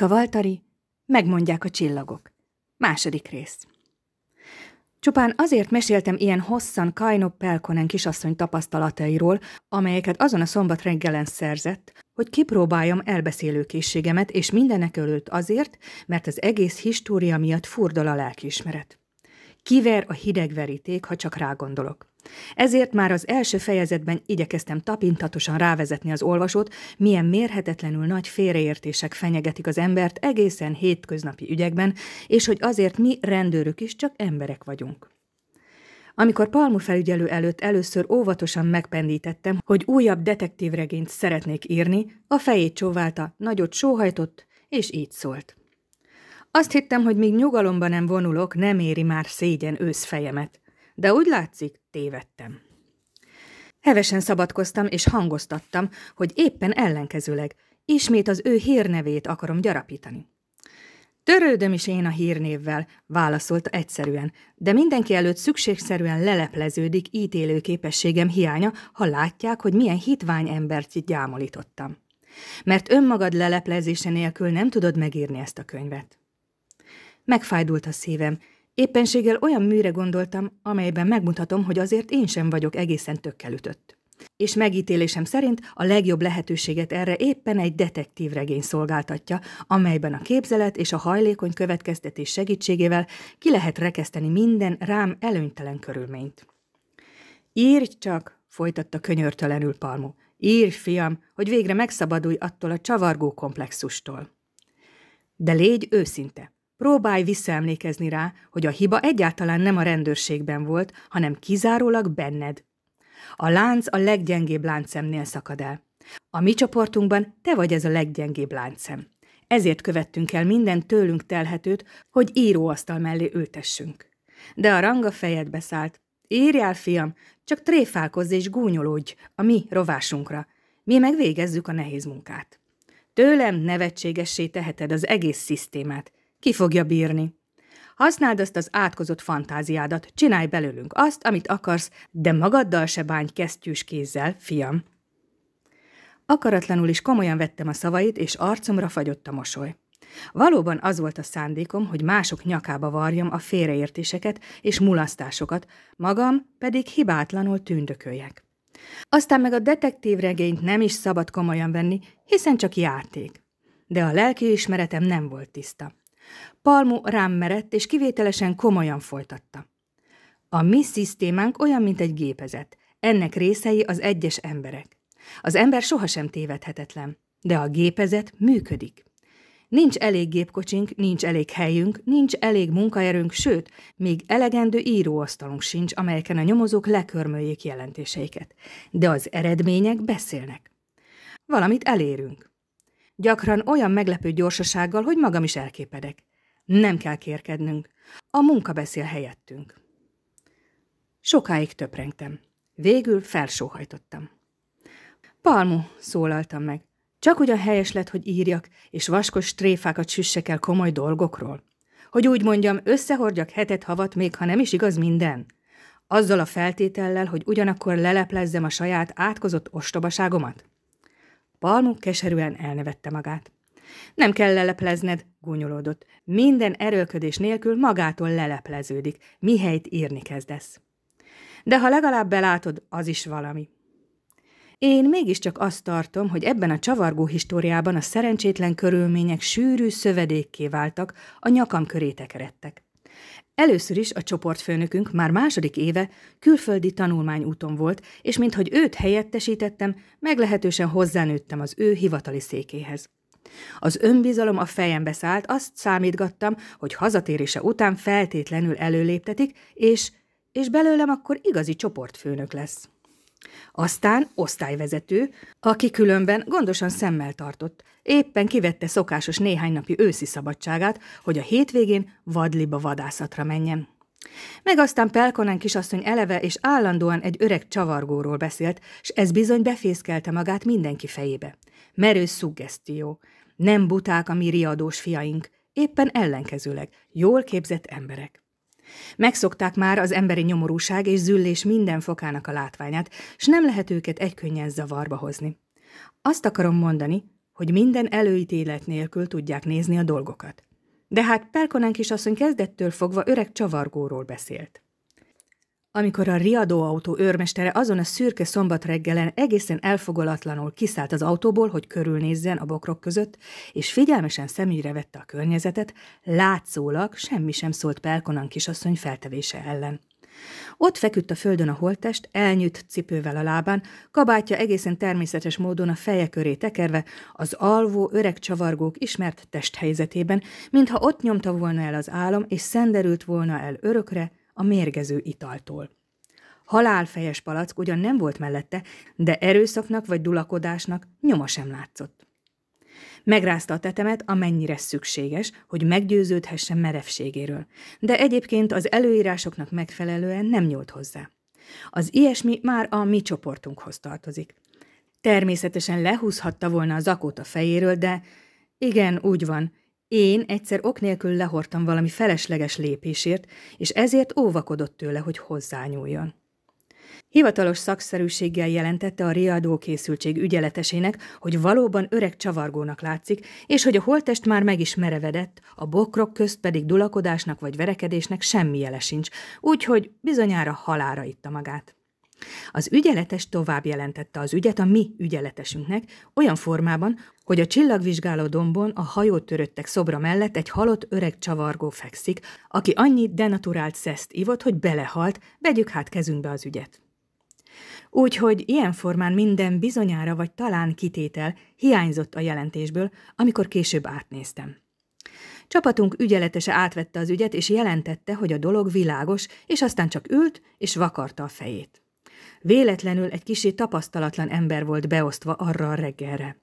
Mika Valtari, megmondják a csillagok. Második rész. Csupán azért meséltem ilyen hosszan Kajno Pelkonen kisasszony tapasztalatairól, amelyeket azon a szombat reggelen szerzett, hogy kipróbáljam elbeszélő készségemet, és mindenek előtt azért, mert az egész história miatt furdal a lelkiismeret. Kiver a hideg veríték, ha csak rá gondolok. Ezért már az első fejezetben igyekeztem tapintatosan rávezetni az olvasót, milyen mérhetetlenül nagy félreértések fenyegetik az embert egészen hétköznapi ügyekben, és hogy azért mi rendőrök is csak emberek vagyunk. Amikor Palmu felügyelő előtt először óvatosan megpendítettem, hogy újabb detektívregényt szeretnék írni, a fejét csóválta, nagyot sóhajtott, és így szólt. Azt hittem, hogy míg nyugalomban nem vonulok, nem éri már szégyen fejemet.” de úgy látszik, tévedtem. Hevesen szabadkoztam és hangoztattam, hogy éppen ellenkezőleg, ismét az ő hírnevét akarom gyarapítani. Törődöm is én a hírnévvel, válaszolta egyszerűen, de mindenki előtt szükségszerűen lelepleződik ítélő képességem hiánya, ha látják, hogy milyen hitvány embert gyámolítottam. Mert önmagad leleplezése nélkül nem tudod megírni ezt a könyvet. Megfájdult a szívem, Éppenséggel olyan műre gondoltam, amelyben megmutatom, hogy azért én sem vagyok egészen tökkelütött. És megítélésem szerint a legjobb lehetőséget erre éppen egy detektívregény szolgáltatja, amelyben a képzelet és a hajlékony következtetés segítségével ki lehet rekeszteni minden rám előnytelen körülményt. Írj csak, folytatta könyörtelenül Palmu. Írj, fiam, hogy végre megszabadulj attól a csavargó komplexustól. De légy őszinte. Próbálj visszaemlékezni rá, hogy a hiba egyáltalán nem a rendőrségben volt, hanem kizárólag benned. A lánc a leggyengébb láncemnél szakad el. A mi csoportunkban te vagy ez a leggyengébb láncem. Ezért követtünk el minden tőlünk telhetőt, hogy íróasztal mellé ültessünk. De a ranga fejedbe szállt. Írjál, fiam, csak tréfálkozz és gúnyolódj a mi rovásunkra. Mi megvégezzük a nehéz munkát. Tőlem nevetségessé teheted az egész szisztémát, ki fogja bírni? Használd azt az átkozott fantáziádat, csinálj belőlünk azt, amit akarsz, de magaddal se bánj kesztyűs kézzel, fiam. Akaratlanul is komolyan vettem a szavait, és arcomra fagyott a mosoly. Valóban az volt a szándékom, hogy mások nyakába varjam a félreértéseket és mulasztásokat, magam pedig hibátlanul tündököljek. Aztán meg a detektív regényt nem is szabad komolyan venni, hiszen csak játék. De a lelki ismeretem nem volt tiszta. Palmu rám merett, és kivételesen komolyan folytatta. A mi szisztémánk olyan, mint egy gépezet. Ennek részei az egyes emberek. Az ember sohasem tévedhetetlen, de a gépezet működik. Nincs elég gépkocsink, nincs elég helyünk, nincs elég munkaerőnk, sőt, még elegendő íróasztalunk sincs, amelyeken a nyomozók lekörmöljék jelentéseiket. De az eredmények beszélnek. Valamit elérünk gyakran olyan meglepő gyorsasággal, hogy magam is elképedek. Nem kell kérkednünk. A munka beszél helyettünk. Sokáig töprengtem. Végül felsóhajtottam. Palmu, szólaltam meg. Csak ugyan helyes lett, hogy írjak, és vaskos tréfákat süssek el komoly dolgokról. Hogy úgy mondjam, összehordjak hetet havat, még ha nem is igaz minden. Azzal a feltétellel, hogy ugyanakkor leleplezzem a saját átkozott ostobaságomat. Palmu keserűen elnevette magát. Nem kell leleplezned, gúnyolódott. Minden erőlködés nélkül magától lelepleződik, mihelyt írni kezdesz. De ha legalább belátod, az is valami. Én mégiscsak azt tartom, hogy ebben a csavargó históriában a szerencsétlen körülmények sűrű szövedékké váltak, a nyakam köré tekerettek. Először is a csoportfőnökünk már második éve külföldi tanulmányúton volt, és minthogy őt helyettesítettem, meglehetősen hozzánőttem az ő hivatali székéhez. Az önbizalom a fejembe szállt, azt számítgattam, hogy hazatérése után feltétlenül előléptetik, és, és belőlem akkor igazi csoportfőnök lesz. Aztán osztályvezető, aki különben gondosan szemmel tartott, Éppen kivette szokásos néhány napi őszi szabadságát, hogy a hétvégén vadliba vadászatra menjen. Meg aztán Pelkonen kisasszony eleve és állandóan egy öreg csavargóról beszélt, s ez bizony befészkelte magát mindenki fejébe. Merő szuggesztió. Nem buták a mi riadós fiaink, éppen ellenkezőleg, jól képzett emberek. Megszokták már az emberi nyomorúság és züllés minden fokának a látványát, s nem lehet őket egykönnyen zavarba hozni. Azt akarom mondani, hogy minden előítélet nélkül tudják nézni a dolgokat. De hát Pelkonen kisasszony kezdettől fogva öreg csavargóról beszélt. Amikor a riadóautó őrmestere azon a szürke szombat reggelen egészen elfogolatlanul kiszállt az autóból, hogy körülnézzen a bokrok között, és figyelmesen szemügyre vette a környezetet, látszólag semmi sem szólt Pelkonan kisasszony feltevése ellen. Ott feküdt a földön a holttest, elnyűtt cipővel a lábán, kabátja egészen természetes módon a feje köré tekerve, az alvó, öreg csavargók ismert testhelyzetében, mintha ott nyomta volna el az álom, és szenderült volna el örökre a mérgező italtól. Halálfejes palack ugyan nem volt mellette, de erőszaknak vagy dulakodásnak nyoma sem látszott. Megrázta a tetemet, amennyire szükséges, hogy meggyőződhessen merevségéről, de egyébként az előírásoknak megfelelően nem nyúlt hozzá. Az ilyesmi már a mi csoportunkhoz tartozik. Természetesen lehúzhatta volna a zakót a fejéről, de igen, úgy van, én egyszer ok nélkül lehortam valami felesleges lépésért, és ezért óvakodott tőle, hogy hozzányúljon. Hivatalos szakszerűséggel jelentette a riadókészültség készültség ügyeletesének, hogy valóban öreg csavargónak látszik, és hogy a holtest már meg is merevedett, a bokrok közt pedig dulakodásnak vagy verekedésnek semmi jele sincs, úgyhogy bizonyára halára itta magát. Az ügyeletes tovább jelentette az ügyet a mi ügyeletesünknek, olyan formában, hogy a csillagvizsgáló dombon a hajót töröttek szobra mellett egy halott öreg csavargó fekszik, aki annyit denaturált szeszt ivott, hogy belehalt, vegyük hát kezünkbe az ügyet. Úgyhogy ilyen formán minden bizonyára vagy talán kitétel hiányzott a jelentésből, amikor később átnéztem. Csapatunk ügyeletese átvette az ügyet, és jelentette, hogy a dolog világos, és aztán csak ült és vakarta a fejét. Véletlenül egy kisé tapasztalatlan ember volt beosztva arra a reggelre.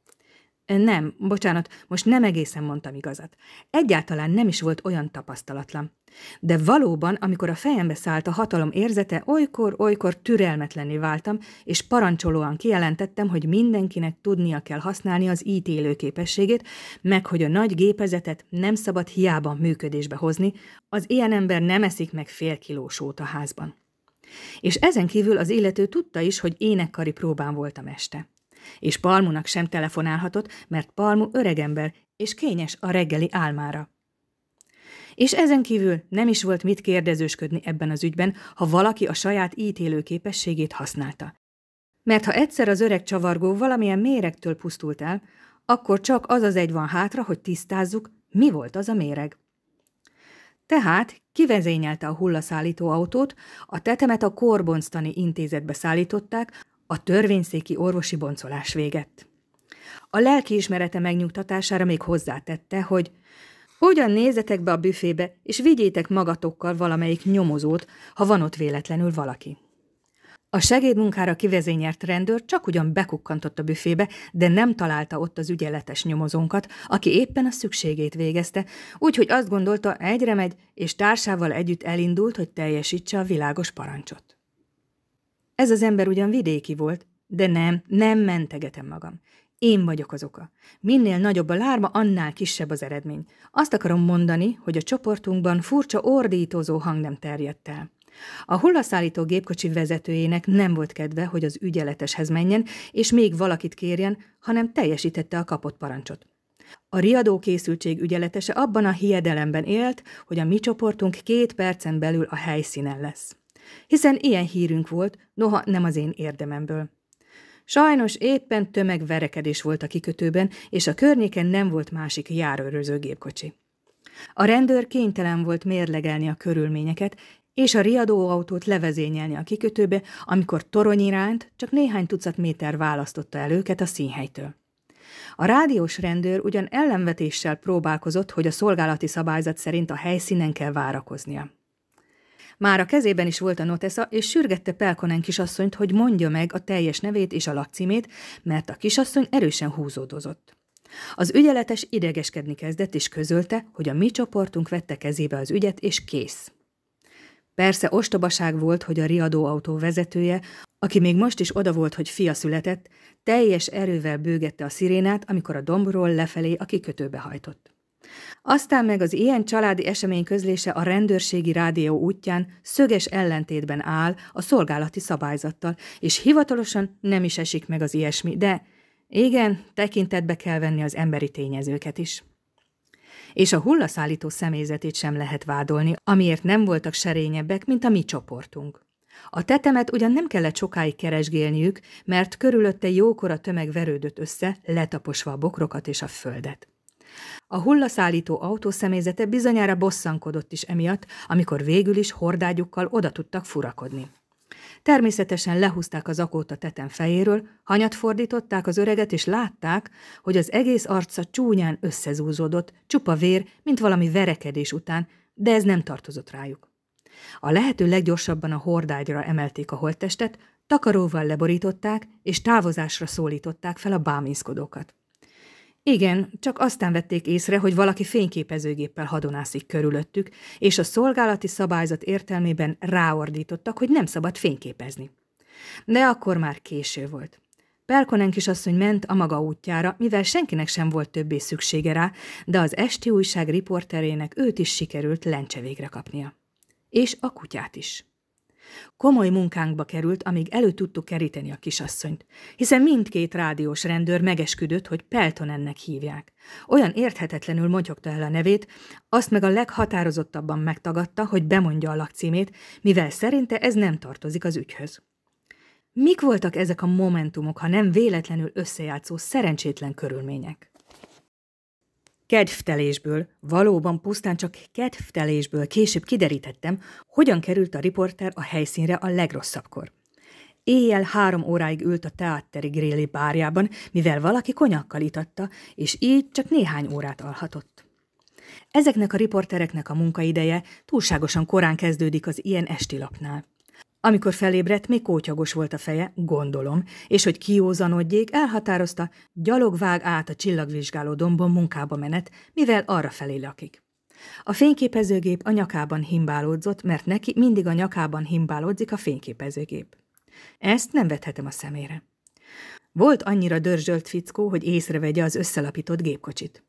Nem, bocsánat, most nem egészen mondtam igazat. Egyáltalán nem is volt olyan tapasztalatlan. De valóban, amikor a fejembe szállt a hatalom érzete, olykor-olykor türelmetlenné váltam, és parancsolóan kijelentettem, hogy mindenkinek tudnia kell használni az ítélő képességét, meg hogy a nagy gépezetet nem szabad hiába működésbe hozni, az ilyen ember nem eszik meg fél kiló sót a házban. És ezen kívül az illető tudta is, hogy énekkari próbán voltam este és Palmunak sem telefonálhatott, mert Palmu öregember, és kényes a reggeli álmára. És ezen kívül nem is volt mit kérdezősködni ebben az ügyben, ha valaki a saját ítélő képességét használta. Mert ha egyszer az öreg csavargó valamilyen méregtől pusztult el, akkor csak az az egy van hátra, hogy tisztázzuk, mi volt az a méreg. Tehát kivezényelte a hullaszállító autót, a tetemet a Korbonztani intézetbe szállították, a törvényszéki orvosi boncolás véget. A lelki ismerete megnyugtatására még hozzátette, hogy hogyan nézzetek be a büfébe, és vigyétek magatokkal valamelyik nyomozót, ha van ott véletlenül valaki. A segédmunkára kivezényelt rendőr csak ugyan bekukkantott a büfébe, de nem találta ott az ügyeletes nyomozónkat, aki éppen a szükségét végezte, úgyhogy azt gondolta, egyre megy, és társával együtt elindult, hogy teljesítse a világos parancsot. Ez az ember ugyan vidéki volt, de nem, nem mentegetem magam. Én vagyok az oka. Minél nagyobb a lárma, annál kisebb az eredmény. Azt akarom mondani, hogy a csoportunkban furcsa ordítózó hang nem terjedt el. A hullaszállító gépkocsi vezetőjének nem volt kedve, hogy az ügyeleteshez menjen, és még valakit kérjen, hanem teljesítette a kapott parancsot. A riadó készültség ügyeletese abban a hiedelemben élt, hogy a mi csoportunk két percen belül a helyszínen lesz hiszen ilyen hírünk volt, noha nem az én érdememből. Sajnos éppen tömegverekedés volt a kikötőben, és a környéken nem volt másik járőröző gépkocsi. A rendőr kénytelen volt mérlegelni a körülményeket, és a riadóautót levezényelni a kikötőbe, amikor torony iránt csak néhány tucat méter választotta el őket a színhelytől. A rádiós rendőr ugyan ellenvetéssel próbálkozott, hogy a szolgálati szabályzat szerint a helyszínen kell várakoznia. Már a kezében is volt a notesza, és sürgette Pelkonen kisasszonyt, hogy mondja meg a teljes nevét és a lakcímét, mert a kisasszony erősen húzódozott. Az ügyeletes idegeskedni kezdett, és közölte, hogy a mi csoportunk vette kezébe az ügyet, és kész. Persze ostobaság volt, hogy a riadóautó vezetője, aki még most is oda volt, hogy fia született, teljes erővel bőgette a szirénát, amikor a dombról lefelé a kikötőbe hajtott. Aztán meg az ilyen családi esemény közlése a rendőrségi rádió útján szöges ellentétben áll a szolgálati szabályzattal, és hivatalosan nem is esik meg az ilyesmi, de igen, tekintetbe kell venni az emberi tényezőket is. És a hullaszállító személyzetét sem lehet vádolni, amiért nem voltak serényebbek, mint a mi csoportunk. A tetemet ugyan nem kellett sokáig keresgélniük, mert körülötte jókora tömeg verődött össze, letaposva a bokrokat és a földet. A hullaszállító autó személyzete bizonyára bosszankodott is emiatt, amikor végül is hordágyukkal oda tudtak furakodni. Természetesen lehúzták az akót a tetem fejéről, hanyat fordították az öreget, és látták, hogy az egész arca csúnyán összezúzódott, csupa vér, mint valami verekedés után, de ez nem tartozott rájuk. A lehető leggyorsabban a hordágyra emelték a holttestet, takaróval leborították, és távozásra szólították fel a bámészkodókat. Igen, csak aztán vették észre, hogy valaki fényképezőgéppel hadonászik körülöttük, és a szolgálati szabályzat értelmében ráordítottak, hogy nem szabad fényképezni. De akkor már késő volt. Pelkonen kisasszony ment a maga útjára, mivel senkinek sem volt többé szüksége rá, de az esti újság riporterének őt is sikerült lencse végre kapnia. És a kutyát is. Komoly munkánkba került, amíg elő tudtuk keríteni a kisasszonyt, hiszen mindkét rádiós rendőr megesküdött, hogy Pelton ennek hívják. Olyan érthetetlenül motyogta el a nevét, azt meg a leghatározottabban megtagadta, hogy bemondja a lakcímét, mivel szerinte ez nem tartozik az ügyhöz. Mik voltak ezek a momentumok, ha nem véletlenül összejátszó szerencsétlen körülmények? Kedvtelésből, valóban pusztán csak kedvtelésből később kiderítettem, hogyan került a riporter a helyszínre a legrosszabbkor. Éjjel három óráig ült a teatteri gréli bárjában, mivel valaki konyakkal itatta, és így csak néhány órát alhatott. Ezeknek a riportereknek a munkaideje túlságosan korán kezdődik az ilyen esti lapnál. Amikor felébredt, még kótyagos volt a feje, gondolom, és hogy kiózanodjék, elhatározta, gyalogvág át a csillagvizsgáló dombon munkába menet, mivel arra felé lakik. A fényképezőgép a nyakában himbálódzott, mert neki mindig a nyakában himbálódzik a fényképezőgép. Ezt nem vethetem a szemére. Volt annyira dörzsölt fickó, hogy észrevegye az összelapított gépkocsit.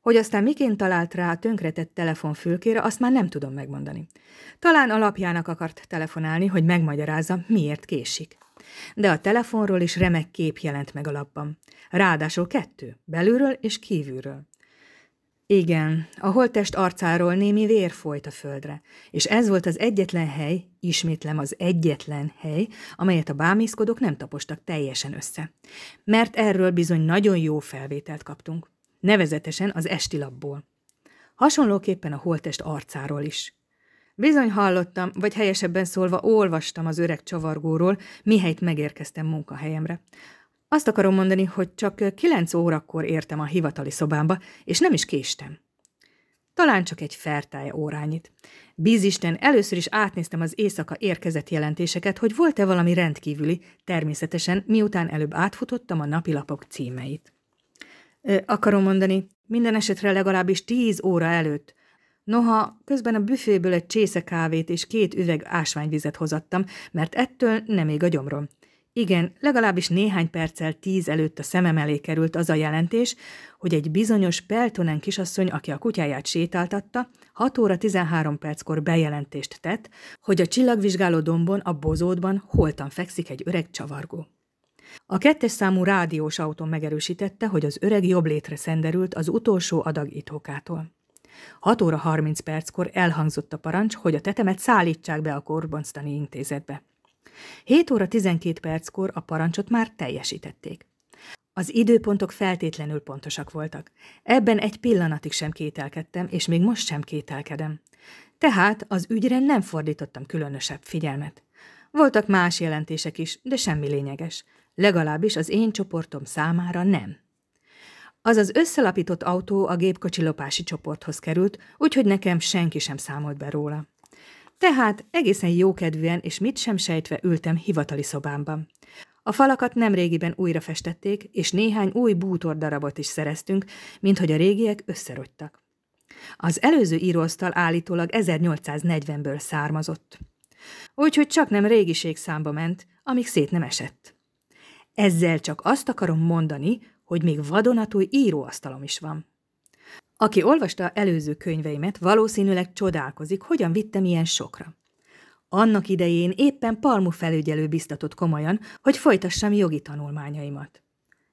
Hogy aztán miként talált rá a tönkretett telefonfülkére, azt már nem tudom megmondani. Talán alapjának akart telefonálni, hogy megmagyarázza, miért késik. De a telefonról is remek kép jelent meg a lapban. Ráadásul kettő, belülről és kívülről. Igen, a holttest arcáról némi vér folyt a földre, és ez volt az egyetlen hely, ismétlem az egyetlen hely, amelyet a bámészkodók nem tapostak teljesen össze. Mert erről bizony nagyon jó felvételt kaptunk, nevezetesen az esti labból. Hasonlóképpen a holttest arcáról is. Bizony hallottam, vagy helyesebben szólva olvastam az öreg csavargóról, mihelyt megérkeztem munkahelyemre. Azt akarom mondani, hogy csak kilenc órakor értem a hivatali szobámba, és nem is késtem. Talán csak egy fertája órányit. Bízisten, először is átnéztem az éjszaka érkezett jelentéseket, hogy volt-e valami rendkívüli, természetesen miután előbb átfutottam a napilapok címeit. Ö, akarom mondani, minden esetre legalábbis tíz óra előtt. Noha közben a büféből egy csésze kávét és két üveg ásványvizet hozattam, mert ettől nem ég a gyomrom. Igen, legalábbis néhány perccel tíz előtt a szemem elé került az a jelentés, hogy egy bizonyos Peltonen kisasszony, aki a kutyáját sétáltatta, 6 óra 13 perckor bejelentést tett, hogy a csillagvizsgáló dombon, a bozótban holtan fekszik egy öreg csavargó. A kettes számú rádiós autó megerősítette, hogy az öreg jobb létre szenderült az utolsó adag itókától. 6 óra 30 perckor elhangzott a parancs, hogy a tetemet szállítsák be a korbonztani intézetbe. 7 óra 12 perckor a parancsot már teljesítették. Az időpontok feltétlenül pontosak voltak. Ebben egy pillanatig sem kételkedtem, és még most sem kételkedem. Tehát az ügyre nem fordítottam különösebb figyelmet. Voltak más jelentések is, de semmi lényeges. Legalábbis az én csoportom számára nem. Az az összelapított autó a gépkocsi lopási csoporthoz került, úgyhogy nekem senki sem számolt be róla. Tehát egészen jókedvűen és mit sem sejtve ültem hivatali szobámban. A falakat nem régiben újra festették, és néhány új bútor darabot is szereztünk, mint hogy a régiek összerogytak. Az előző íróasztal állítólag 1840-ből származott. Úgyhogy csak nem régiség számba ment, amíg szét nem esett. Ezzel csak azt akarom mondani, hogy még vadonatúj íróasztalom is van. Aki olvasta előző könyveimet, valószínűleg csodálkozik, hogyan vittem ilyen sokra. Annak idején éppen Palmu felügyelő biztatott komolyan, hogy folytassam jogi tanulmányaimat.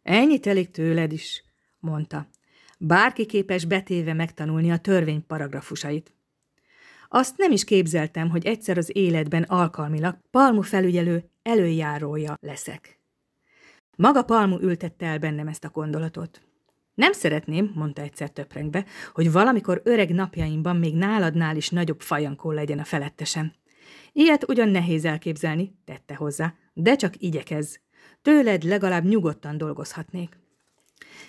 Ennyit elég tőled is, mondta. Bárki képes betéve megtanulni a törvény paragrafusait. Azt nem is képzeltem, hogy egyszer az életben alkalmilag Palmu felügyelő előjárója leszek. Maga Palmu ültette el bennem ezt a gondolatot. Nem szeretném, mondta egyszer töprengve, hogy valamikor öreg napjaimban még náladnál is nagyobb fajankó legyen a felettesem. Ilyet ugyan nehéz elképzelni, tette hozzá, de csak igyekezz. Tőled legalább nyugodtan dolgozhatnék.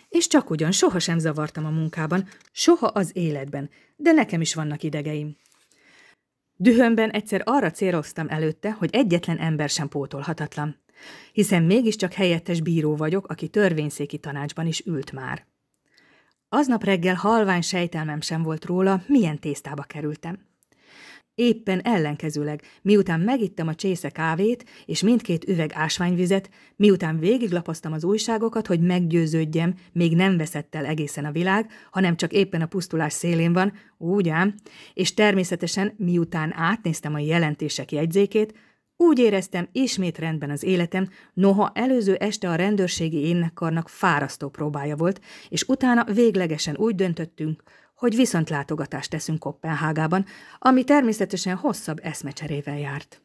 És csak ugyan soha sem zavartam a munkában, soha az életben, de nekem is vannak idegeim. Dühömben egyszer arra céloztam előtte, hogy egyetlen ember sem pótolhatatlan. Hiszen mégiscsak helyettes bíró vagyok, aki törvényszéki tanácsban is ült már. Aznap reggel halvány sejtelmem sem volt róla, milyen tésztába kerültem. Éppen ellenkezőleg, miután megittem a csésze kávét és mindkét üveg ásványvizet, miután végiglapoztam az újságokat, hogy meggyőződjem, még nem veszett el egészen a világ, hanem csak éppen a pusztulás szélén van, úgy ám, és természetesen miután átnéztem a jelentések jegyzékét, úgy éreztem, ismét rendben az életem, noha előző este a rendőrségi énekkarnak fárasztó próbája volt, és utána véglegesen úgy döntöttünk, hogy viszontlátogatást teszünk Kopenhágában, ami természetesen hosszabb eszmecserével járt.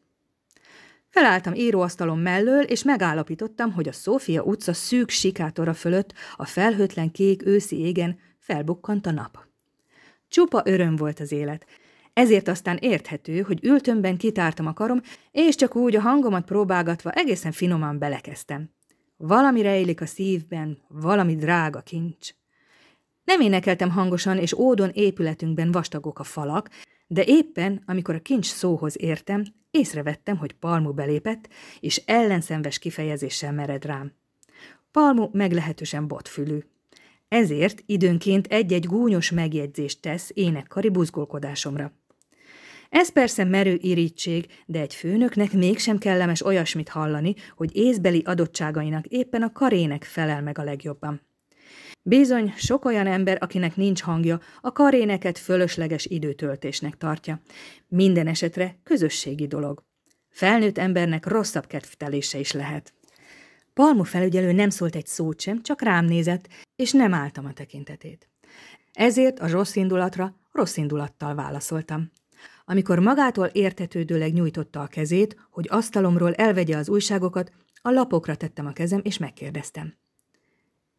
Felálltam íróasztalom mellől, és megállapítottam, hogy a Szófia utca szűk sikátora fölött a felhőtlen kék őszi égen felbukkant a nap. Csupa öröm volt az élet, ezért aztán érthető, hogy ültömben kitártam a karom, és csak úgy a hangomat próbálgatva egészen finoman belekezdtem. Valami rejlik a szívben, valami drága kincs. Nem énekeltem hangosan, és ódon épületünkben vastagok a falak, de éppen, amikor a kincs szóhoz értem, észrevettem, hogy Palmu belépett, és ellenszenves kifejezéssel mered rám. Palmu meglehetősen botfülű. Ezért időnként egy-egy gúnyos megjegyzést tesz énekkari buzgolkodásomra. Ez persze merő irítség, de egy főnöknek mégsem kellemes olyasmit hallani, hogy észbeli adottságainak éppen a karének felel meg a legjobban. Bizony, sok olyan ember, akinek nincs hangja, a karéneket fölösleges időtöltésnek tartja. Minden esetre közösségi dolog. Felnőtt embernek rosszabb kedvtelése is lehet. Palmu felügyelő nem szólt egy szót sem, csak rám nézett, és nem álltam a tekintetét. Ezért a rossz indulatra rossz indulattal válaszoltam. Amikor magától értetődőleg nyújtotta a kezét, hogy asztalomról elvegye az újságokat, a lapokra tettem a kezem, és megkérdeztem.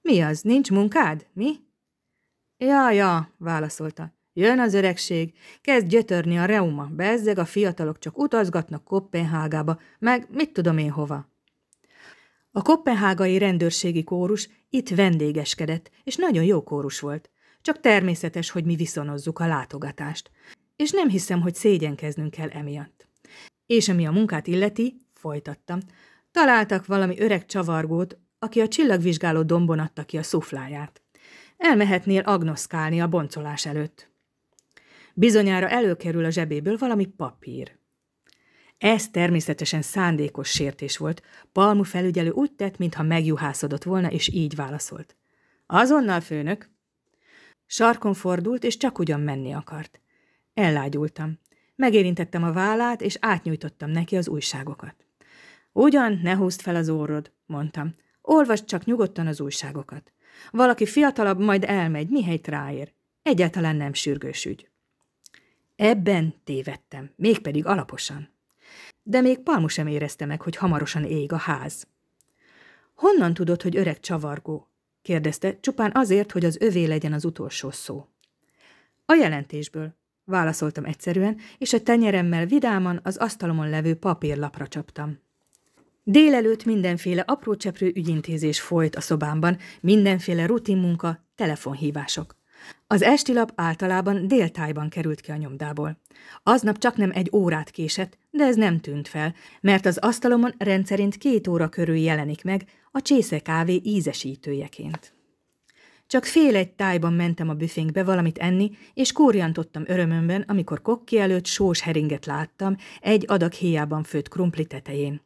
Mi az, nincs munkád? Mi? Ja, ja, válaszolta. Jön az öregség, kezd gyötörni a reuma, bezzeg a fiatalok csak utazgatnak Kopenhágába, meg mit tudom én hova. A kopenhágai rendőrségi kórus itt vendégeskedett, és nagyon jó kórus volt. Csak természetes, hogy mi viszonozzuk a látogatást és nem hiszem, hogy szégyenkeznünk kell emiatt. És ami a munkát illeti, folytattam, találtak valami öreg csavargót, aki a csillagvizsgáló dombon adta ki a szufláját. Elmehetnél agnoszkálni a boncolás előtt. Bizonyára előkerül a zsebéből valami papír. Ez természetesen szándékos sértés volt. Palmu felügyelő úgy tett, mintha megjuhászodott volna, és így válaszolt. Azonnal, főnök! Sarkon fordult, és csak ugyan menni akart. Ellágyultam. Megérintettem a vállát, és átnyújtottam neki az újságokat. Ugyan, ne húzd fel az orrod, mondtam. Olvasd csak nyugodtan az újságokat. Valaki fiatalabb majd elmegy, mihelyt ráér. Egyáltalán nem sürgős ügy. Ebben tévedtem, mégpedig alaposan. De még Palmu sem érezte meg, hogy hamarosan ég a ház. Honnan tudod, hogy öreg csavargó? kérdezte, csupán azért, hogy az övé legyen az utolsó szó. A jelentésből, válaszoltam egyszerűen, és a tenyeremmel vidáman az asztalomon levő papírlapra csaptam. Délelőtt mindenféle apró cseprő ügyintézés folyt a szobámban, mindenféle rutinmunka, telefonhívások. Az esti lap általában déltájban került ki a nyomdából. Aznap csak nem egy órát késett, de ez nem tűnt fel, mert az asztalomon rendszerint két óra körül jelenik meg a csésze kávé ízesítőjeként. Csak fél egy tájban mentem a büfénkbe valamit enni, és kóriantottam örömömben, amikor kokki előtt sós heringet láttam egy adag héjában főtt krumpli tetején.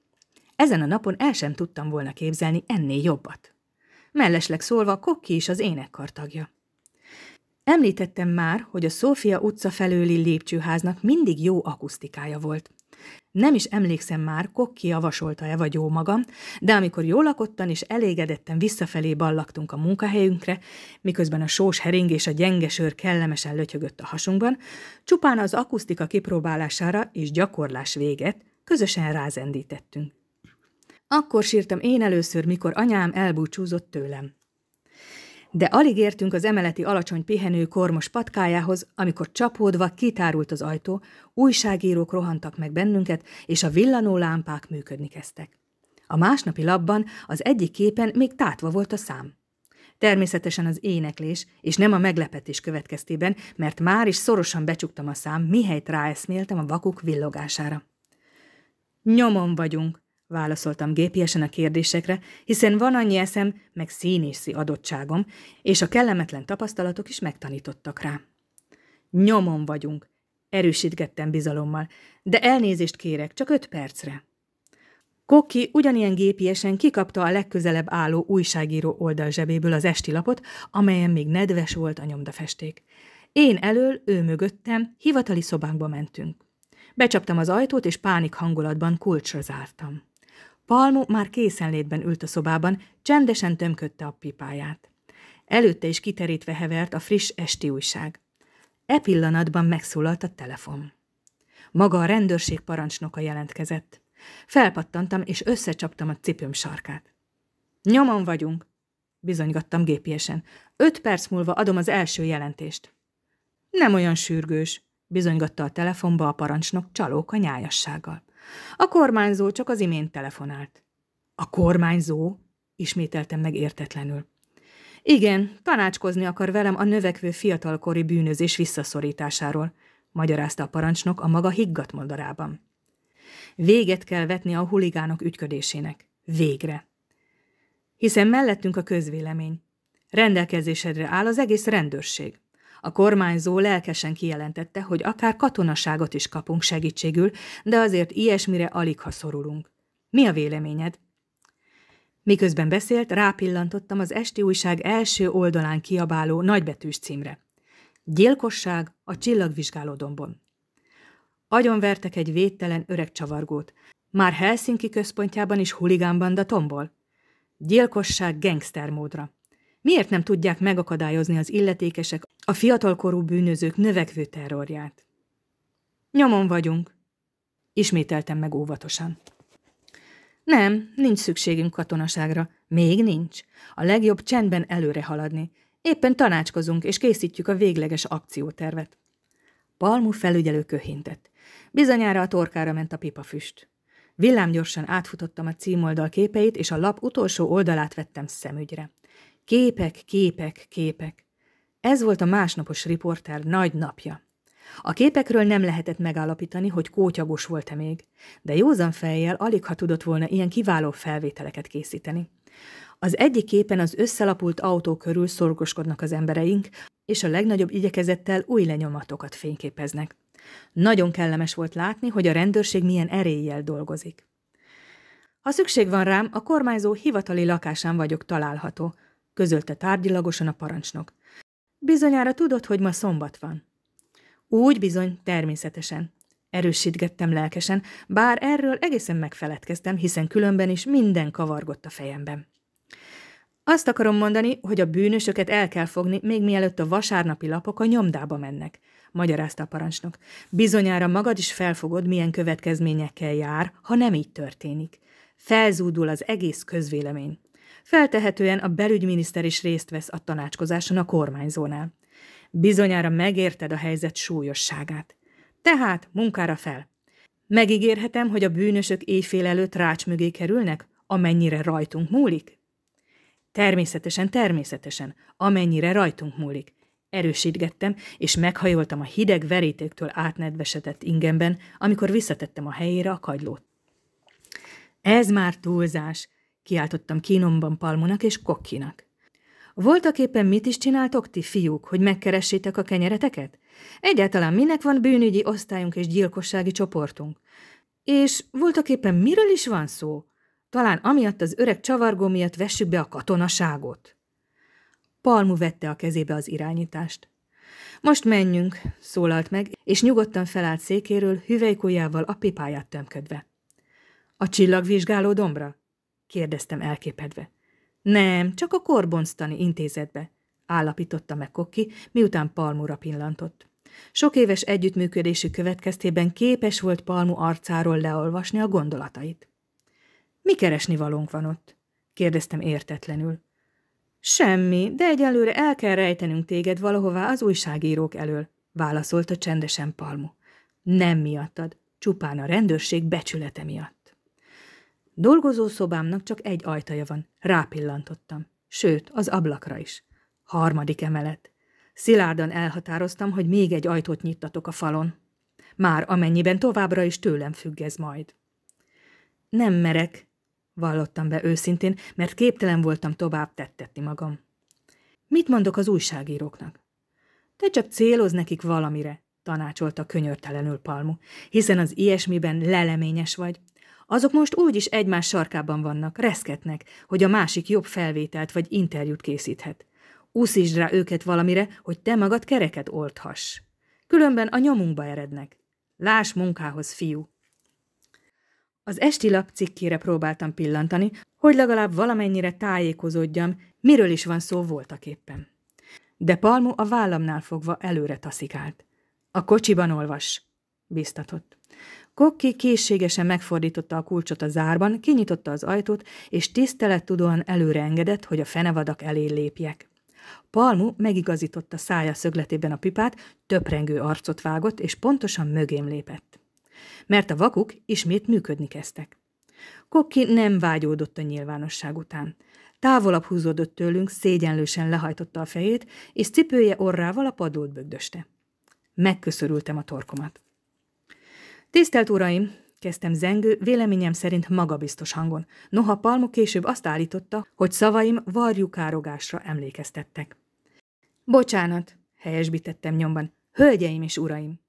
Ezen a napon el sem tudtam volna képzelni ennél jobbat. Mellesleg szólva, kokki is az énekkar tagja. Említettem már, hogy a Szófia utca felőli lépcsőháznak mindig jó akusztikája volt. Nem is emlékszem már, Kokki javasolta-e vagy jó magam, de amikor jól lakottan és elégedetten visszafelé ballaktunk a munkahelyünkre, miközben a sós hering és a gyenge sör kellemesen lötyögött a hasunkban, csupán az akusztika kipróbálására és gyakorlás véget közösen rázendítettünk. Akkor sírtam én először, mikor anyám elbúcsúzott tőlem de alig értünk az emeleti alacsony pihenő kormos patkájához, amikor csapódva kitárult az ajtó, újságírók rohantak meg bennünket, és a villanó lámpák működni kezdtek. A másnapi labban az egyik képen még tátva volt a szám. Természetesen az éneklés, és nem a meglepetés következtében, mert már is szorosan becsuktam a szám, mihelyt ráeszméltem a vakuk villogására. Nyomon vagyunk, Válaszoltam gépiesen a kérdésekre, hiszen van annyi eszem, meg színészi adottságom, és a kellemetlen tapasztalatok is megtanítottak rá. Nyomon vagyunk, erősítgettem bizalommal, de elnézést kérek, csak öt percre. Koki ugyanilyen gépiesen kikapta a legközelebb álló újságíró oldal zsebéből az esti lapot, amelyen még nedves volt a nyomdafesték. Én elől, ő mögöttem, hivatali szobánkba mentünk. Becsaptam az ajtót, és pánik hangulatban kulcsra zártam. Palmu már készenlétben ült a szobában, csendesen tömködte a pipáját. Előtte is kiterítve hevert a friss esti újság. E pillanatban megszólalt a telefon. Maga a rendőrség parancsnoka jelentkezett. Felpattantam, és összecsaptam a cipőm sarkát. Nyomon vagyunk, bizonygattam gépiesen. Öt perc múlva adom az első jelentést. Nem olyan sürgős, bizonygatta a telefonba a parancsnok a nyájassággal. A kormányzó csak az imént telefonált. A kormányzó? Ismételtem meg értetlenül. Igen, tanácskozni akar velem a növekvő fiatalkori bűnözés visszaszorításáról, magyarázta a parancsnok a maga higgadt mondarában. Véget kell vetni a huligánok ügyködésének. Végre. Hiszen mellettünk a közvélemény. Rendelkezésedre áll az egész rendőrség. A kormányzó lelkesen kijelentette, hogy akár katonaságot is kapunk segítségül, de azért ilyesmire alig ha szorulunk. Mi a véleményed? Miközben beszélt, rápillantottam az esti újság első oldalán kiabáló nagybetűs címre. Gyilkosság a Agyon vertek egy védtelen öreg csavargót. Már Helsinki központjában is huligánbanda tombol. Gyilkosság módra. Miért nem tudják megakadályozni az illetékesek a fiatalkorú bűnözők növekvő terrorját? Nyomon vagyunk, ismételtem meg óvatosan. Nem, nincs szükségünk katonaságra. Még nincs. A legjobb csendben előre haladni. Éppen tanácskozunk, és készítjük a végleges akciótervet. Palmu felügyelő köhintett. Bizonyára a torkára ment a pipafüst. Villámgyorsan átfutottam a címoldal képeit, és a lap utolsó oldalát vettem szemügyre. Képek, képek, képek. Ez volt a másnapos riporter nagy napja. A képekről nem lehetett megállapítani, hogy kótyagos volt-e még, de józan fejjel alig ha tudott volna ilyen kiváló felvételeket készíteni. Az egyik képen az összelapult autó körül szorgoskodnak az embereink, és a legnagyobb igyekezettel új lenyomatokat fényképeznek. Nagyon kellemes volt látni, hogy a rendőrség milyen eréllyel dolgozik. Ha szükség van rám, a kormányzó hivatali lakásán vagyok található – közölte tárgyilagosan a parancsnok. Bizonyára tudod, hogy ma szombat van. Úgy bizony, természetesen. Erősítgettem lelkesen, bár erről egészen megfeledkeztem, hiszen különben is minden kavargott a fejemben. Azt akarom mondani, hogy a bűnösöket el kell fogni, még mielőtt a vasárnapi lapok a nyomdába mennek, magyarázta a parancsnok. Bizonyára magad is felfogod, milyen következményekkel jár, ha nem így történik. Felzúdul az egész közvélemény feltehetően a belügyminiszter is részt vesz a tanácskozáson a kormányzónál. Bizonyára megérted a helyzet súlyosságát. Tehát munkára fel. Megígérhetem, hogy a bűnösök éjfél előtt rács mögé kerülnek, amennyire rajtunk múlik? Természetesen, természetesen, amennyire rajtunk múlik. Erősítgettem, és meghajoltam a hideg verítéktől átnedvesetett ingemben, amikor visszatettem a helyére a kagylót. Ez már túlzás, Kiáltottam kínomban Palmonak és Kokkinak. Voltak éppen mit is csináltok ti, fiúk, hogy megkeressétek a kenyereteket? Egyáltalán minek van bűnügyi osztályunk és gyilkossági csoportunk? És voltak éppen miről is van szó? Talán amiatt az öreg csavargó miatt vessük be a katonaságot. Palmu vette a kezébe az irányítást. Most menjünk, szólalt meg, és nyugodtan felállt székéről hüvelykujjával a pipáját tömködve. A csillagvizsgáló dombra? kérdeztem elképedve. Nem, csak a korbonztani intézetbe, állapította meg Kokki, miután Palmura pillantott. Sok éves együttműködésük következtében képes volt Palmu arcáról leolvasni a gondolatait. Mi keresni valónk van ott? kérdeztem értetlenül. Semmi, de egyelőre el kell rejtenünk téged valahová az újságírók elől, válaszolta csendesen Palmu. Nem miattad, csupán a rendőrség becsülete miatt. Dolgozó szobámnak csak egy ajtaja van, rápillantottam. Sőt, az ablakra is. Harmadik emelet. Szilárdan elhatároztam, hogy még egy ajtót nyittatok a falon. Már amennyiben továbbra is tőlem függ ez majd. Nem merek, vallottam be őszintén, mert képtelen voltam tovább tettetni magam. Mit mondok az újságíróknak? Te csak céloz nekik valamire, tanácsolta könyörtelenül Palmu, hiszen az ilyesmiben leleményes vagy, azok most úgyis egymás sarkában vannak, reszketnek, hogy a másik jobb felvételt vagy interjút készíthet. Úszítsd rá őket valamire, hogy te magad kereket oldhass. Különben a nyomunkba erednek. Láss munkához, fiú! Az esti lap cikkére próbáltam pillantani, hogy legalább valamennyire tájékozódjam, miről is van szó voltaképpen. De Palmu a vállamnál fogva előre taszikált. A kocsiban olvas biztatott. Kokki készségesen megfordította a kulcsot a zárban, kinyitotta az ajtót, és tisztelettudóan előre engedett, hogy a fenevadak elé lépjek. Palmu megigazította szája szögletében a pipát, töprengő arcot vágott, és pontosan mögém lépett. Mert a vakuk ismét működni kezdtek. Kokki nem vágyódott a nyilvánosság után. Távolabb húzódott tőlünk, szégyenlősen lehajtotta a fejét, és cipője orrával a padlót bögdöste. Megköszörültem a torkomat. Tisztelt Uraim! Kezdtem zengő, véleményem szerint magabiztos hangon. Noha Palmo később azt állította, hogy szavaim varjukárogásra emlékeztettek. Bocsánat, helyesbítettem nyomban. Hölgyeim és uraim!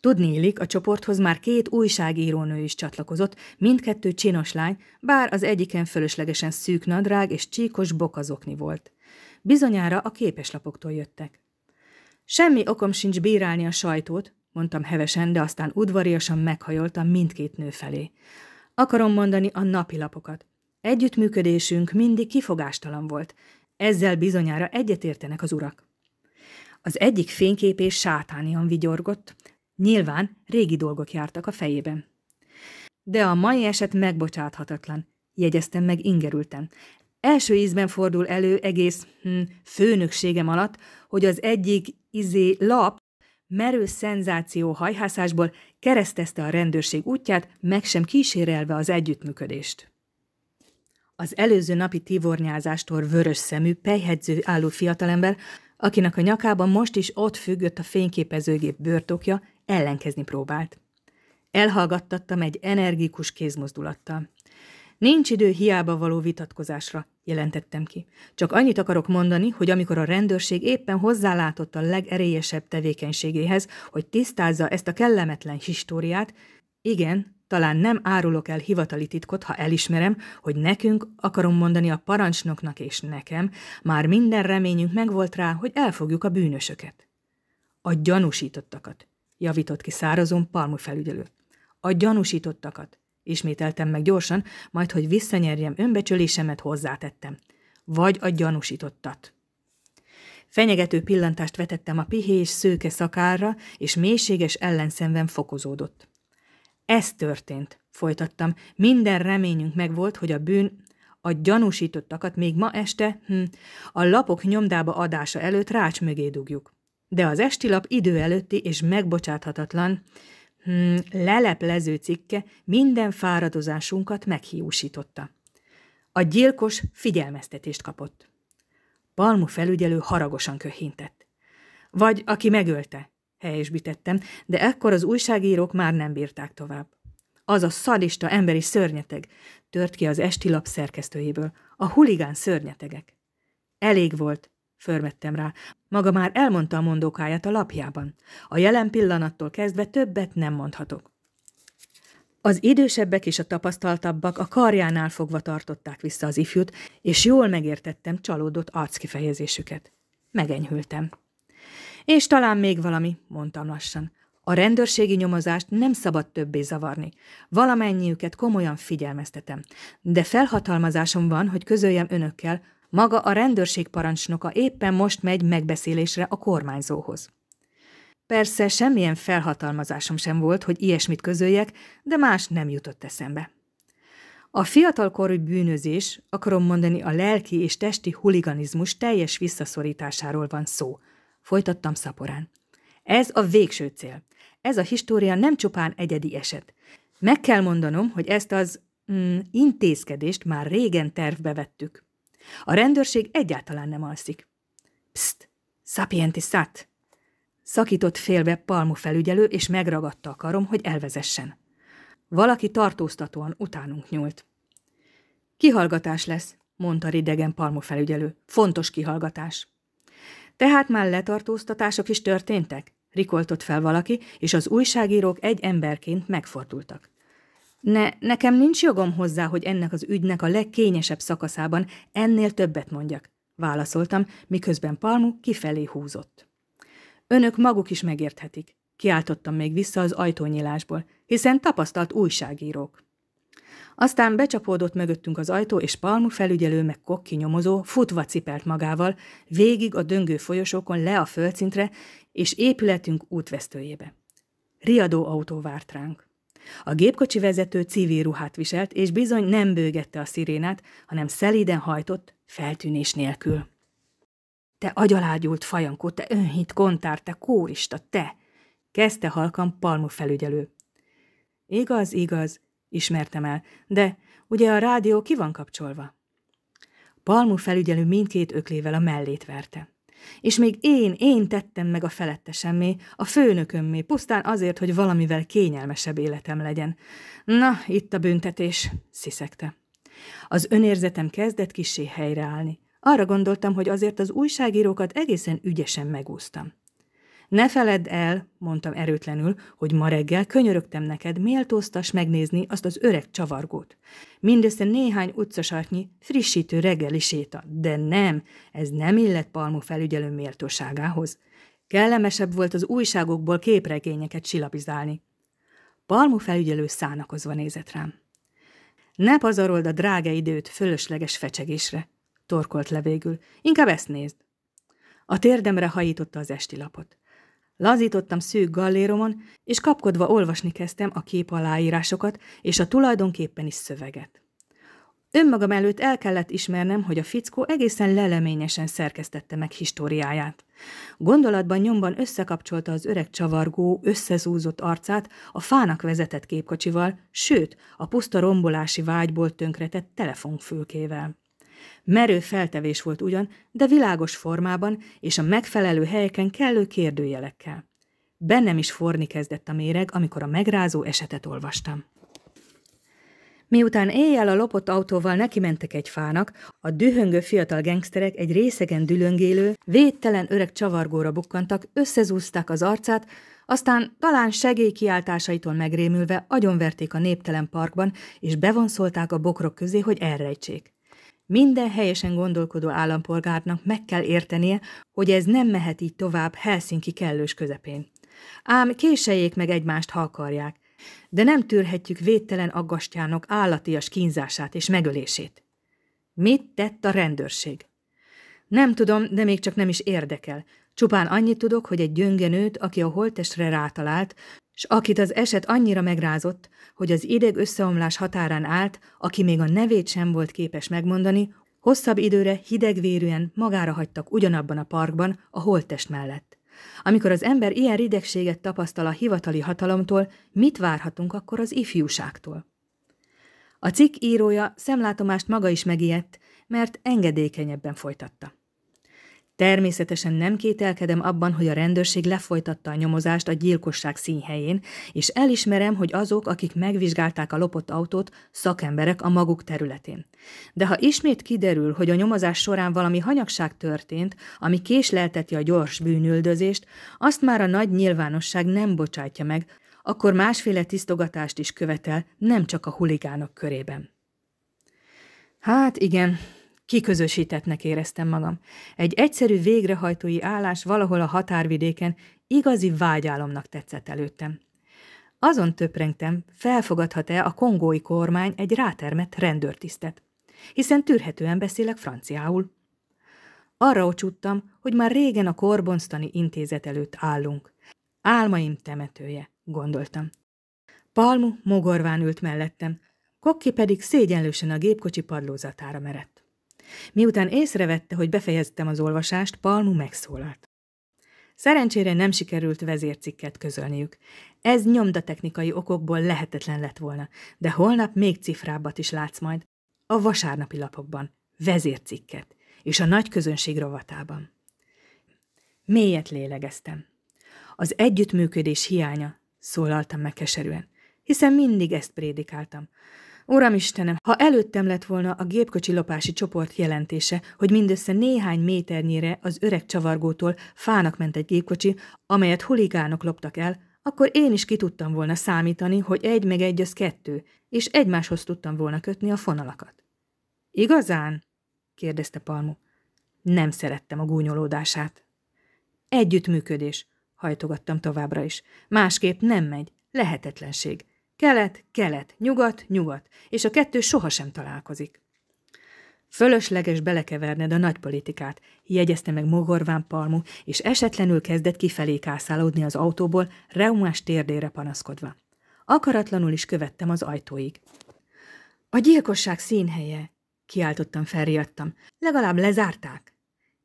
Tudni illik, a csoporthoz már két újságírónő is csatlakozott, mindkettő csinos lány, bár az egyiken fölöslegesen szűk nadrág és csíkos bokazokni volt. Bizonyára a képeslapoktól jöttek. Semmi okom sincs bírálni a sajtót, mondtam hevesen, de aztán udvariasan meghajoltam mindkét nő felé. Akarom mondani a napilapokat. Együttműködésünk mindig kifogástalan volt. Ezzel bizonyára egyetértenek az urak. Az egyik fényképés sátánian vigyorgott, nyilván régi dolgok jártak a fejében. De a mai eset megbocsáthatatlan, jegyeztem meg ingerülten. Első ízben fordul elő egész hm, főnökségem alatt, hogy az egyik izé lap merő szenzáció hajhászásból keresztezte a rendőrség útját, meg sem kísérelve az együttműködést. Az előző napi tivornyázástól vörös szemű, pejhedző álló fiatalember, akinek a nyakában most is ott függött a fényképezőgép börtokja, ellenkezni próbált. Elhallgattattam egy energikus kézmozdulattal. Nincs idő hiába való vitatkozásra, jelentettem ki. Csak annyit akarok mondani, hogy amikor a rendőrség éppen hozzálátott a legerélyesebb tevékenységéhez, hogy tisztázza ezt a kellemetlen históriát, igen, talán nem árulok el hivatali titkot, ha elismerem, hogy nekünk, akarom mondani a parancsnoknak és nekem, már minden reményünk megvolt rá, hogy elfogjuk a bűnösöket. A gyanúsítottakat, javított ki szárazon palmú felügyelő. A gyanúsítottakat. Ismételtem meg gyorsan, majd hogy visszanyerjem önbecsülésemet, hozzátettem. Vagy a gyanúsítottat. Fenyegető pillantást vetettem a pihés, szőke szakára, és mélységes ellenszenven fokozódott. Ez történt, folytattam. Minden reményünk megvolt, hogy a bűn a gyanúsítottakat még ma este hm, a lapok nyomdába adása előtt rács mögé dugjuk. De az esti lap idő előtti és megbocsáthatatlan, Hmm, leleplező cikke minden fáradozásunkat meghiúsította. A gyilkos figyelmeztetést kapott. Palmu felügyelő haragosan köhintett. Vagy aki megölte, helyesbítettem, de ekkor az újságírók már nem bírták tovább. Az a szadista emberi szörnyeteg, tört ki az esti lap szerkesztőjéből, a huligán szörnyetegek. Elég volt, Förmettem rá. Maga már elmondta a mondókáját a lapjában. A jelen pillanattól kezdve többet nem mondhatok. Az idősebbek és a tapasztaltabbak a karjánál fogva tartották vissza az ifjút, és jól megértettem csalódott arckifejezésüket. Megenyhültem. És talán még valami, mondtam lassan. A rendőrségi nyomozást nem szabad többé zavarni. Valamennyiüket komolyan figyelmeztetem, de felhatalmazásom van, hogy közöljem önökkel, maga a rendőrség parancsnoka éppen most megy megbeszélésre a kormányzóhoz. Persze semmilyen felhatalmazásom sem volt, hogy ilyesmit közöljek, de más nem jutott eszembe. A fiatalkorú bűnözés, akarom mondani a lelki és testi huliganizmus teljes visszaszorításáról van szó. Folytattam szaporán. Ez a végső cél. Ez a história nem csupán egyedi eset. Meg kell mondanom, hogy ezt az mm, intézkedést már régen tervbe vettük. A rendőrség egyáltalán nem alszik. Pszt! Sapienti szát! Szakított félbe palmu felügyelő, és megragadta a karom, hogy elvezessen. Valaki tartóztatóan utánunk nyúlt. Kihallgatás lesz, mondta ridegen palmu felügyelő. Fontos kihallgatás. Tehát már letartóztatások is történtek? Rikoltott fel valaki, és az újságírók egy emberként megfordultak. Ne, nekem nincs jogom hozzá, hogy ennek az ügynek a legkényesebb szakaszában ennél többet mondjak, válaszoltam, miközben Palmu kifelé húzott. Önök maguk is megérthetik, kiáltottam még vissza az ajtónyilásból, hiszen tapasztalt újságírók. Aztán becsapódott mögöttünk az ajtó, és Palmu felügyelő meg kokki nyomozó futva cipelt magával, végig a döngő folyosókon le a földszintre és épületünk útvesztőjébe. Riadó autó várt ránk. A gépkocsi vezető civil ruhát viselt, és bizony nem bőgette a szirénát, hanem szelíden hajtott, feltűnés nélkül. Te agyalágyult fajankó, te önhit kontár, te kórista, te! Kezdte halkan palmu felügyelő. Igaz, igaz, ismertem el, de ugye a rádió ki van kapcsolva? Palmu felügyelő mindkét öklével a mellét verte. És még én, én tettem meg a felettesemmé, a főnökömmé, pusztán azért, hogy valamivel kényelmesebb életem legyen. Na, itt a büntetés, sziszegte. Az önérzetem kezdett kissé helyreállni. Arra gondoltam, hogy azért az újságírókat egészen ügyesen megúsztam. Ne feledd el, mondtam erőtlenül, hogy ma reggel könyörögtem neked, méltóztas megnézni azt az öreg csavargót. Mindössze néhány utcasartnyi, frissítő reggeli séta, de nem, ez nem illet Palmu felügyelő méltóságához. Kellemesebb volt az újságokból képregényeket silapizálni. Palmu felügyelő szánakozva nézett rám. Ne pazarold a drága időt fölösleges fecsegésre, torkolt le végül. Inkább ezt nézd. A térdemre hajította az esti lapot. Lazítottam szűk galléromon, és kapkodva olvasni kezdtem a kép aláírásokat és a tulajdonképpen is szöveget. Önmagam előtt el kellett ismernem, hogy a fickó egészen leleményesen szerkesztette meg históriáját. Gondolatban nyomban összekapcsolta az öreg csavargó, összezúzott arcát a fának vezetett képkocsival, sőt, a puszta rombolási vágyból tönkretett telefonfülkével. Merő feltevés volt ugyan, de világos formában és a megfelelő helyeken kellő kérdőjelekkel. Bennem is forni kezdett a méreg, amikor a megrázó esetet olvastam. Miután éjjel a lopott autóval nekimentek egy fának, a dühöngő fiatal gengszterek egy részegen dülöngélő, védtelen öreg csavargóra bukkantak, összezúzták az arcát, aztán talán segélykiáltásaitól megrémülve agyonverték a néptelen parkban, és bevonszolták a bokrok közé, hogy elrejtsék. Minden helyesen gondolkodó állampolgárnak meg kell értenie, hogy ez nem mehet így tovább Helsinki kellős közepén. Ám késeljék meg egymást, ha akarják, de nem tűrhetjük védtelen aggastjának állatias kínzását és megölését. Mit tett a rendőrség? Nem tudom, de még csak nem is érdekel. Csupán annyit tudok, hogy egy gyöngenőt, aki a holtestre rátalált, s akit az eset annyira megrázott, hogy az ideg összeomlás határán állt, aki még a nevét sem volt képes megmondani, hosszabb időre hidegvérűen magára hagytak ugyanabban a parkban, a holttest mellett. Amikor az ember ilyen ridegséget tapasztal a hivatali hatalomtól, mit várhatunk akkor az ifjúságtól? A cikk írója szemlátomást maga is megijedt, mert engedékenyebben folytatta. Természetesen nem kételkedem abban, hogy a rendőrség lefolytatta a nyomozást a gyilkosság színhelyén, és elismerem, hogy azok, akik megvizsgálták a lopott autót, szakemberek a maguk területén. De ha ismét kiderül, hogy a nyomozás során valami hanyagság történt, ami késlelteti a gyors bűnüldözést, azt már a nagy nyilvánosság nem bocsátja meg, akkor másféle tisztogatást is követel, nem csak a huligánok körében. Hát igen, Kiközösítetnek éreztem magam. Egy egyszerű végrehajtói állás valahol a határvidéken igazi vágyálomnak tetszett előttem. Azon töprengtem, felfogadhat-e a kongói kormány egy rátermett rendőrtisztet. Hiszen tűrhetően beszélek franciául. Arra ocsúttam, hogy már régen a Korbonztani intézet előtt állunk. Álmaim temetője, gondoltam. Palmu mogorván ült mellettem, Kokki pedig szégyenlősen a gépkocsi padlózatára merett. Miután észrevette, hogy befejeztem az olvasást, Palmu megszólalt. Szerencsére nem sikerült vezércikket közölniük. Ez nyomdatechnikai okokból lehetetlen lett volna, de holnap még cifrábbat is látsz majd. A vasárnapi lapokban, vezércikket, és a nagy közönség rovatában. Mélyet lélegeztem. Az együttműködés hiánya, szólaltam meg keserűen, hiszen mindig ezt prédikáltam. Istenem! ha előttem lett volna a gépkocsi lopási csoport jelentése, hogy mindössze néhány méternyire az öreg csavargótól fának ment egy gépkocsi, amelyet huligánok loptak el, akkor én is ki tudtam volna számítani, hogy egy meg egy az kettő, és egymáshoz tudtam volna kötni a fonalakat. Igazán? kérdezte Palmu. Nem szerettem a gúnyolódását. Együttműködés, hajtogattam továbbra is. Másképp nem megy, lehetetlenség. Kelet, kelet, nyugat, nyugat, és a kettő sohasem találkozik. Fölösleges belekeverned a nagypolitikát, jegyezte meg mogorván Palmu és esetlenül kezdett kifelé kászálódni az autóból, reumás térdére panaszkodva. Akaratlanul is követtem az ajtóig. A gyilkosság színhelye, kiáltottam, felriadtam. Legalább lezárták.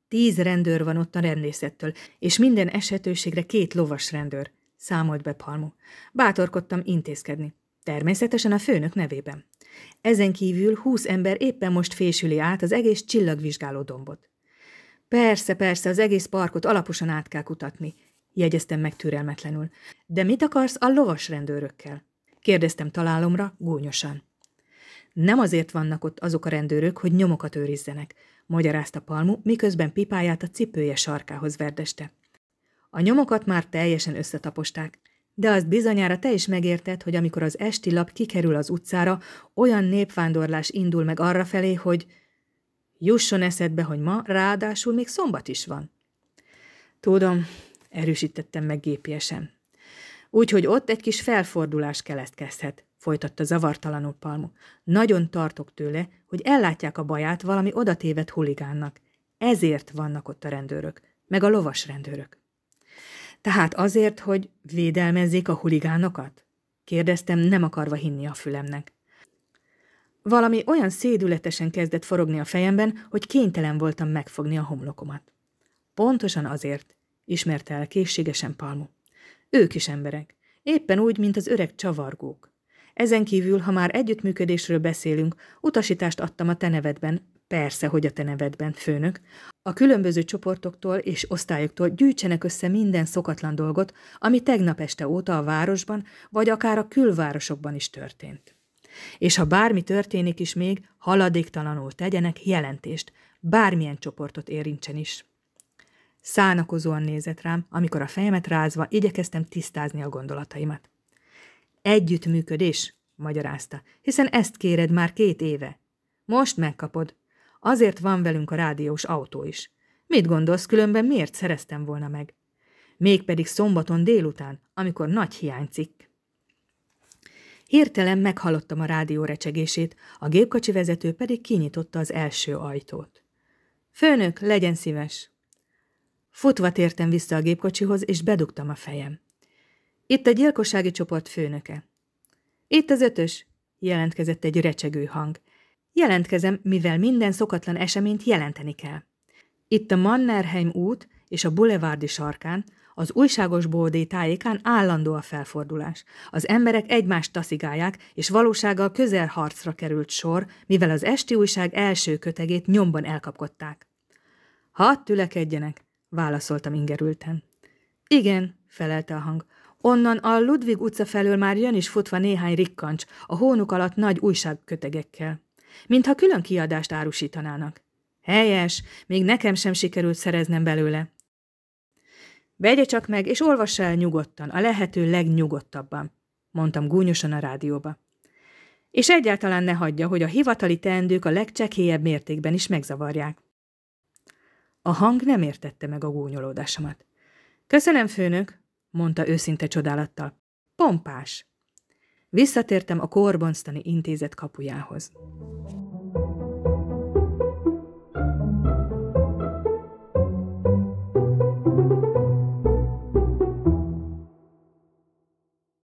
Tíz rendőr van ott a rendészettől, és minden esetőségre két lovas rendőr számolt be Palmu. Bátorkodtam intézkedni. Természetesen a főnök nevében. Ezen kívül húsz ember éppen most fésüli át az egész csillagvizsgáló dombot. Persze, persze, az egész parkot alaposan át kell kutatni, jegyeztem meg türelmetlenül. De mit akarsz a lovas rendőrökkel? kérdeztem találomra gúnyosan. Nem azért vannak ott azok a rendőrök, hogy nyomokat őrizzenek, magyarázta Palmu, miközben pipáját a cipője sarkához verdeste. A nyomokat már teljesen összetaposták, de azt bizonyára te is megérted, hogy amikor az esti lap kikerül az utcára, olyan népvándorlás indul meg arra felé, hogy jusson eszedbe, hogy ma ráadásul még szombat is van. Tudom, erősítettem meg gépiesen. Úgyhogy ott egy kis felfordulás keletkezhet, folytatta zavartalanul Palmu. Nagyon tartok tőle, hogy ellátják a baját valami odatévet huligánnak. Ezért vannak ott a rendőrök, meg a lovas rendőrök. Tehát azért, hogy védelmezzék a huligánokat? Kérdeztem, nem akarva hinni a fülemnek. Valami olyan szédületesen kezdett forogni a fejemben, hogy kénytelen voltam megfogni a homlokomat. Pontosan azért, ismerte el készségesen Palmu. Ők is emberek, éppen úgy, mint az öreg csavargók. Ezen kívül, ha már együttműködésről beszélünk, utasítást adtam a te nevedben, persze, hogy a te nevedben, főnök, a különböző csoportoktól és osztályoktól gyűjtsenek össze minden szokatlan dolgot, ami tegnap este óta a városban, vagy akár a külvárosokban is történt. És ha bármi történik is még, haladéktalanul tegyenek jelentést, bármilyen csoportot érintsen is. Szánakozóan nézett rám, amikor a fejemet rázva igyekeztem tisztázni a gondolataimat. Együttműködés, magyarázta, hiszen ezt kéred már két éve. Most megkapod, Azért van velünk a rádiós autó is. Mit gondolsz különben, miért szereztem volna meg? Mégpedig szombaton délután, amikor nagy hiánycikk. Hirtelen meghallottam a rádió recsegését, a gépkocsi vezető pedig kinyitotta az első ajtót. Főnök, legyen szíves! Futva tértem vissza a gépkocsihoz, és bedugtam a fejem. Itt a gyilkossági csoport főnöke. Itt az ötös, jelentkezett egy recsegő hang. Jelentkezem, mivel minden szokatlan eseményt jelenteni kell. Itt a Mannerheim út és a Boulevardi sarkán, az újságos bódé tájékán állandó a felfordulás. Az emberek egymást taszigálják, és valósággal közel harcra került sor, mivel az esti újság első kötegét nyomban elkapkodták. Hadd tülekedjenek, válaszoltam ingerülten. Igen, felelte a hang. Onnan a Ludwig utca felől már jön is futva néhány rikkancs, a hónuk alatt nagy újságkötegekkel. Mintha külön kiadást árusítanának. Helyes, még nekem sem sikerült szereznem belőle. Vegye csak meg, és olvassa el nyugodtan, a lehető legnyugodtabban, mondtam gúnyosan a rádióba. És egyáltalán ne hagyja, hogy a hivatali teendők a legcsekélyebb mértékben is megzavarják. A hang nem értette meg a gúnyolódásomat. Köszönöm, főnök, mondta őszinte csodálattal. Pompás. Visszatértem a Korbonstani intézet kapujához.